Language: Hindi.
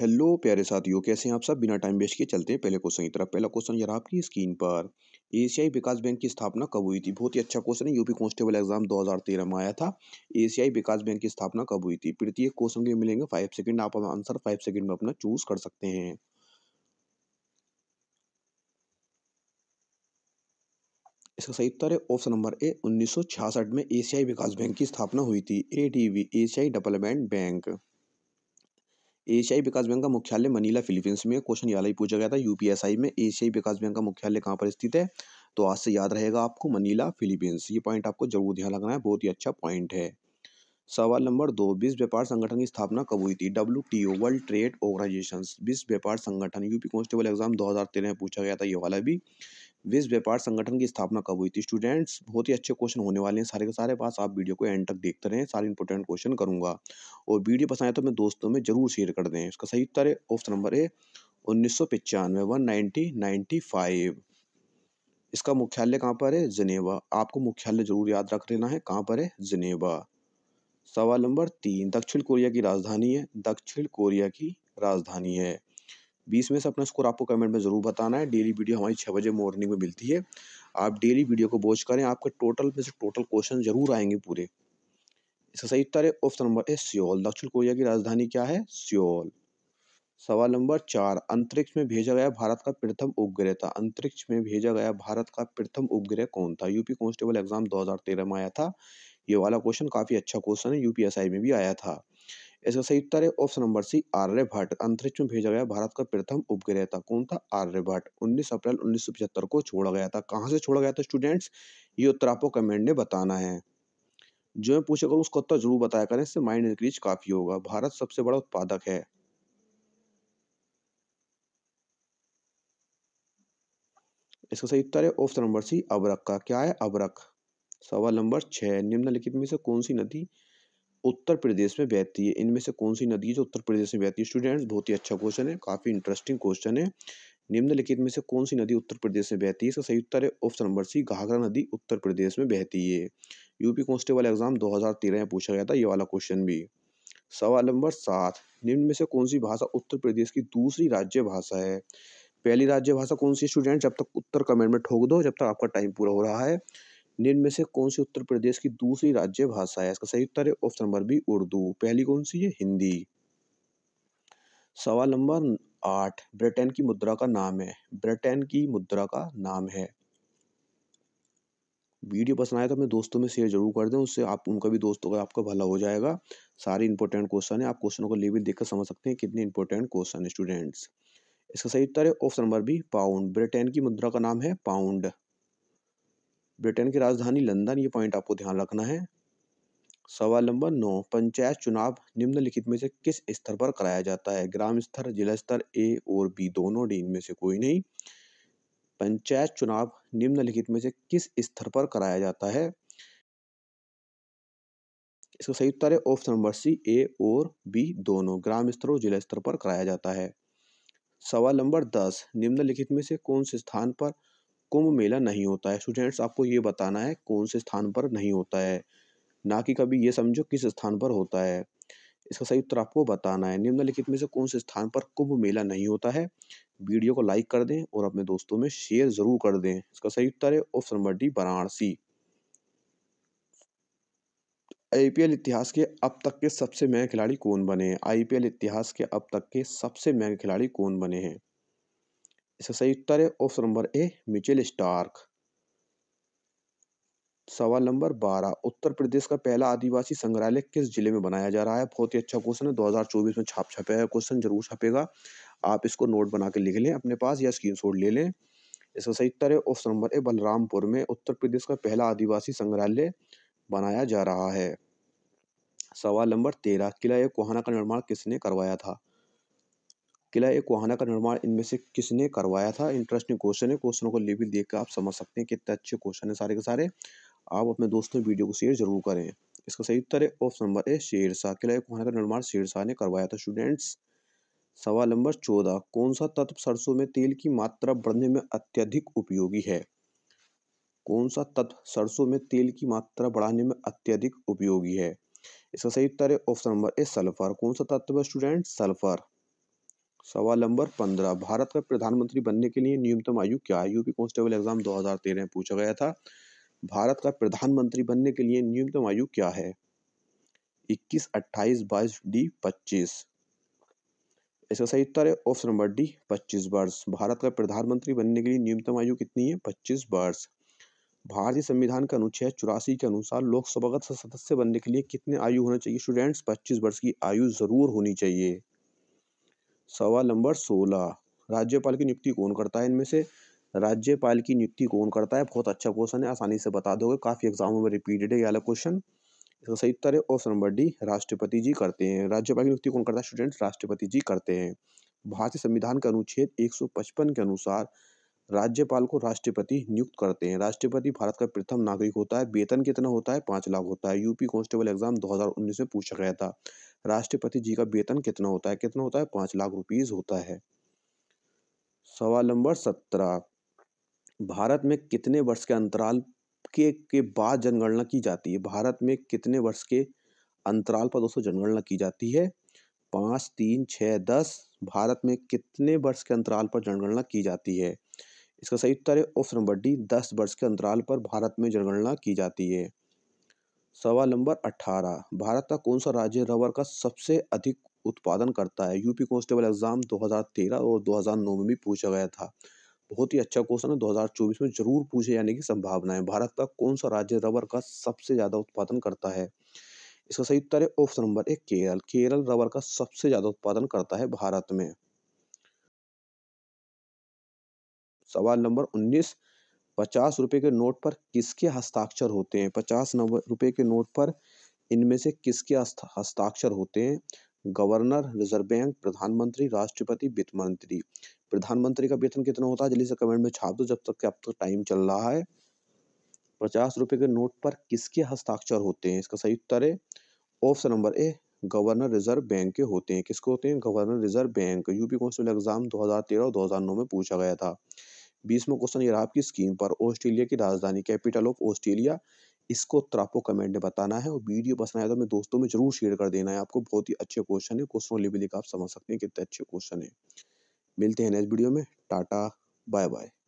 हेलो प्यारे साथियों कैसे हैं आप सब बिना टाइम वेस्ट के चलते हैं पहले क्वेश्चन की तरफ पहला क्वेश्चन यार आपकी स्क्रीन पर एशियाई विकास बैंक की स्थापना कब हुई थी बहुत ही अच्छा क्वेश्चन है यूपी कॉन्स्टेबल एग्जाम 2013 में आया था एशियाई विकास बैंक की स्थापना कब हुई थी प्रत्येक तो क्वेश्चन के मिलेंगे फाइव सेकेंड आप आंसर फाइव सेकेंड में अपना चूज कर सकते हैं इसका सही उत्तर है ऑप्शन नंबर ए 1966 में एशियाई विकास बैंक की स्थापना हुई थी एडीबी एशियाई डेवलपमेंट बैंक एशियाई विकास बैंक का मुख्यालय मनीला फिलीपींस में क्वेश्चन यहाँ ही पूछा गया था यूपीएसआई में एशियाई विकास बैंक का मुख्यालय कहाँ पर स्थित है तो आज से याद रहेगा आपको मनीला फिलीपींस ये पॉइंट आपको जरूर ध्यान रखना है बहुत ही अच्छा पॉइंट है सवाल नंबर दो विश्व व्यापार संगठन की स्थापना कब हुई थी W T O World Trade Organization विश्व व्यापार संगठन यूपी कॉन्स्टेबल एग्जाम दो में पूछा गया था ये वाला भी विश्व व्यापार संगठन की स्थापना कब हुई थी स्टूडेंट्स बहुत ही अच्छे क्वेश्चन होने वाले हैं सारे के सारे पास आप वीडियो को एंड तक देखते रहें सारे इंपॉर्टेंट क्वेश्चन करूंगा और वीडियो पसंद आए तो मैं दोस्तों में जरूर शेयर कर दें इसका सही उत्तर है ऑप्शन नंबर ए उन्नीस सौ पचानवे वन नाइनटी फाइव इसका मुख्यालय कहाँ पर है जनेवा आपको मुख्यालय जरूर याद रख लेना है कहाँ पर है जनेवा सवाल नंबर तीन दक्षिण कोरिया की राजधानी है दक्षिण कोरिया की राजधानी है बीस में से अपना स्कोर आपको कमेंट में ज़रूर बताना है डेली वीडियो हमारी छः बजे मॉर्निंग में मिलती है आप डेली वीडियो को वॉच करें आपके टोटल में से टोटल क्वेश्चन जरूर आएंगे पूरे इसका सही उत्तर है ऑप्शन नंबर ए सियोल दक्षिण कोरिया की राजधानी क्या है सियोल सवाल नंबर चार अंतरिक्ष में भेजा गया भारत का प्रथम उपग्रह था अंतरिक्ष में भेजा गया भारत का प्रथम उपग्रह कौन था यूपी कांस्टेबल एग्जाम 2013 में आया था ये वाला क्वेश्चन काफ़ी अच्छा क्वेश्चन है यूपीएसआई में भी आया था इसका सही उत्तर है ऑप्शन नंबर सी आर्यभट्ट अंतरिक्ष में भेजा गया भारत का प्रथम उपग्रह था कौन था आर्यभट्ट 19 अप्रैल 1975 को छोड़ा गया था कहाँ से छोड़ा गया था स्टूडेंट्स ये उत्तर आपको कमेंट में बताना है जो मैं पूछा करूँ उसका उत्तर जरूर बताया करें इससे माइंड इंक्रीज काफ़ी होगा भारत सबसे बड़ा उत्पादक है इसका सही उत्तर है ऑप्शन नंबर सी अबरक का क्या है अबरक सवाल नंबर छः निम्नलिखित में से कौन सी नदी उत्तर प्रदेश में बहती है इनमें से कौन सी नदी है जो उत्तर प्रदेश में बहती है स्टूडेंट्स बहुत ही अच्छा क्वेश्चन है काफ़ी इंटरेस्टिंग क्वेश्चन है निम्नलिखित में से कौन सी नदी उत्तर प्रदेश में बहती है इसका सही उत्तर है ऑप्शन नंबर सी घाघरा नदी उत्तर प्रदेश में बहती है यूपी कॉन्स्टेबल एग्जाम तेरह में पूछा गया था ये वाला क्वेश्चन भी सवाल नंबर सात निम्न में से कौन सी भाषा उत्तर प्रदेश की दूसरी राज्य भाषा है पहली राज्य भाषा कौन सी स्टूडेंट जब तक उत्तर कमेंट में ठोक दो जब तक आपका टाइम पूरा हो रहा है निम्न से कौन सी उत्तर प्रदेश की दूसरी राज्य भाषा है इसका सही उत्तर है ऑप्शन नंबर बी उर्दू पहली कौन सी है हिंदी सवाल नंबर आठ ब्रिटेन की मुद्रा का नाम है ब्रिटेन की मुद्रा का नाम है वीडियो पसंद आए तो अपने दोस्तों में शेयर जरूर कर दें उससे आप उनका भी दोस्तों का आपका भला हो जाएगा सारे इंपॉर्टेंट क्वेश्चन है आप क्वेश्चनों को लेवल देखकर समझ सकते हैं कितने इंपॉर्टेंट क्वेश्चन स्टूडेंट्स इसका सही उत्तर है option number B pound Britain की मुद्रा का नाम है पाउंड ब्रिटेन की राजधानी लंदन ये पॉइंट आपको ध्यान रखना है सवाल नंबर नौ पंचायत चुनाव निम्नलिखित में से किस स्तर पर कराया जाता है ग्राम स्तर जिला स्तर ए और बी दोनों डी इनमें से कोई नहीं पंचायत चुनाव निम्नलिखित में से किस स्तर पर कराया जाता है इसका सही उत्तर है ऑप्शन नंबर सी ए और बी दोनों ग्राम स्तर और जिला स्तर पर कराया जाता है सवाल नंबर दस निम्नलिखित में से कौन से स्थान पर कुंभ मेला नहीं होता है स्टूडेंट्स आपको ये बताना है कौन से स्थान पर नहीं होता है ना कि कभी ये समझो किस स्थान पर होता है इसका सही उत्तर आपको बताना है निम्नलिखित में से कौन से स्थान पर कुंभ मेला नहीं होता है वीडियो को लाइक कर दें और अपने दोस्तों में शेयर ज़रूर कर दें इसका सही उत्तर है option number D Varanasi IPL इतिहास के अब तक के सबसे महंगे खिलाड़ी कौन बने हैं आईपीएल इतिहास के अब तक के सबसे महंगे खिलाड़ी कौन बने हैं इसका सही उत्तर है option number A Mitchell Starc सवाल नंबर बारह उत्तर प्रदेश का पहला आदिवासी संग्रहालय किस जिले में बनाया जा रहा है बहुत ही अच्छा क्वेश्चन है 2024 में छाप छपे है क्वेश्चन जरूर छपेगा आप इसको नोट बना के लिख लें अपने पास या स्क्रीनशॉट ले लें इसका सही उत्तर है ऑप्शन नंबर ए बलरामपुर में उत्तर प्रदेश का पहला आदिवासी संग्रहालय बनाया जा रहा है सवाल नंबर तेरह किला एक कोहना का निर्माण किसने करवाया था किला एक वाहना का निर्माण इनमें से किसने करवाया था इंटरेस्टिंग क्वेश्चन है क्वेश्चनों को लेवल देख आप समझ सकते हैं कितने अच्छे क्वेश्चन है सारे के सारे आप अपने दोस्तों वीडियो को शेयर जरूर करें इसका सही उत्तर है ऑप्शन नंबर ए शेरशाह किला एक वाहना का निर्माण शेरशाह ने करवाया था स्टूडेंट्स सवाल नंबर चौदह कौन सा तत्व सरसों में तेल की मात्रा बढ़ने में अत्यधिक उपयोगी है कौन सा तत्व सरसों में तेल की मात्रा बढ़ाने में अत्यधिक उपयोगी है इसका सही उत्तर है ऑप्शन नंबर ए सल्फर कौन सा तत्व है स्टूडेंट सल्फर सवाल नंबर पंद्रह भारत का प्रधानमंत्री बनने के लिए न्यूनतम आयु क्या है यूपी कॉन्स्टेबल एग्जाम 2013 में पूछा गया था भारत का प्रधानमंत्री बनने के लिए न्यूनतम आयु क्या है इक्कीस अट्ठाईस बाईस डी पच्चीस इसका सही उत्तर है ऑप्शन नंबर डी पच्चीस वर्ष भारत का प्रधानमंत्री बनने के लिए न्यूनतम आयु कितनी है पच्चीस वर्ष भारतीय संविधान का अनुच्छेद चौरासी के अनुसार लोकसभा का सदस्य बनने के लिए कितने आयु होना चाहिए स्टूडेंट्स पच्चीस वर्ष की आयु जरूर होनी चाहिए सवाल नंबर सोलह राज्यपाल की नियुक्ति कौन करता है इनमें से राज्यपाल की नियुक्ति कौन करता है बहुत अच्छा क्वेश्चन है आसानी से बता दोगे काफ़ी एग्जामों में रिपीटेड है ये अलग क्वेश्चन इसका सही उत्तर है ऑप्शन नंबर डी राष्ट्रपति जी करते हैं राज्यपाल की नियुक्ति कौन करता है स्टूडेंट्स राष्ट्रपति जी करते हैं भारतीय संविधान के अनुच्छेद एक के अनुसार राज्यपाल को राष्ट्रपति नियुक्त करते हैं राष्ट्रपति भारत का प्रथम नागरिक होता है वेतन कितना होता है पाँच लाख होता है यूपी कांस्टेबल एग्जाम दो में पूछा गया था राष्ट्रपति जी का वेतन कितना होता है कितना होता है पाँच लाख रुपीज़ होता है सवाल नंबर सत्रह भारत में कितने वर्ष के अंतराल के के बाद जनगणना की जाती है भारत में कितने वर्ष के अंतराल पर दोस्तों जनगणना की जाती है पाँच तीन छः दस भारत में कितने वर्ष के अंतराल पर जनगणना की जाती है इसका सही उत्तर है ऑप्शन नंबर डी दस वर्ष के अंतराल पर भारत में जनगणना की जाती है सवाल नंबर अठारह भारत का कौन सा राज्य रबर का सबसे अधिक उत्पादन करता है यूपी कॉन्स्टेबल एग्जाम 2013 और 2009 में भी पूछा गया था बहुत ही अच्छा क्वेश्चन है 2024 में जरूर पूछे जाने की संभावना है भारत का कौन सा राज्य रबर का सबसे ज़्यादा उत्पादन करता है इसका सही उत्तर है ऑप्शन नंबर एक केरल केरल रबर का सबसे ज़्यादा उत्पादन करता है भारत में सवाल नंबर उन्नीस पचास रुपये के नोट पर किसके हस्ताक्षर होते हैं पचास नंबर रुपये के नोट पर इनमें से किसके हस्ताक्षर होते हैं गवर्नर रिजर्व बैंक प्रधानमंत्री राष्ट्रपति वित्त मंत्री प्रधानमंत्री का वेतन कितना होता है जल्दी से कमेंट में छाप दो जब तक कि आप तो टाइम चल रहा है पचास रुपये के नोट पर किसके हस्ताक्षर होते हैं इसका सही उत्तर है option number A governor reserve bank के होते हैं किसके होते हैं governor reserve bank UP constable exam 2013 और 2009 में पूछा गया था बीसवा क्वेश्चन ये रहा आपकी स्क्रीन पर ऑस्ट्रेलिया की राजधानी कैपिटल ऑफ ऑस्ट्रेलिया इसको त्रापो कमेंट में बताना है और वीडियो पसंद आया तो मैं दोस्तों में जरूर शेयर कर देना है आपको बहुत ही अच्छे क्वेश्चन है क्वेश्चन लेवल आप समझ सकते हैं कितने अच्छे क्वेश्चन है मिलते हैं नेक्स्ट वीडियो में टाटा बाय बाय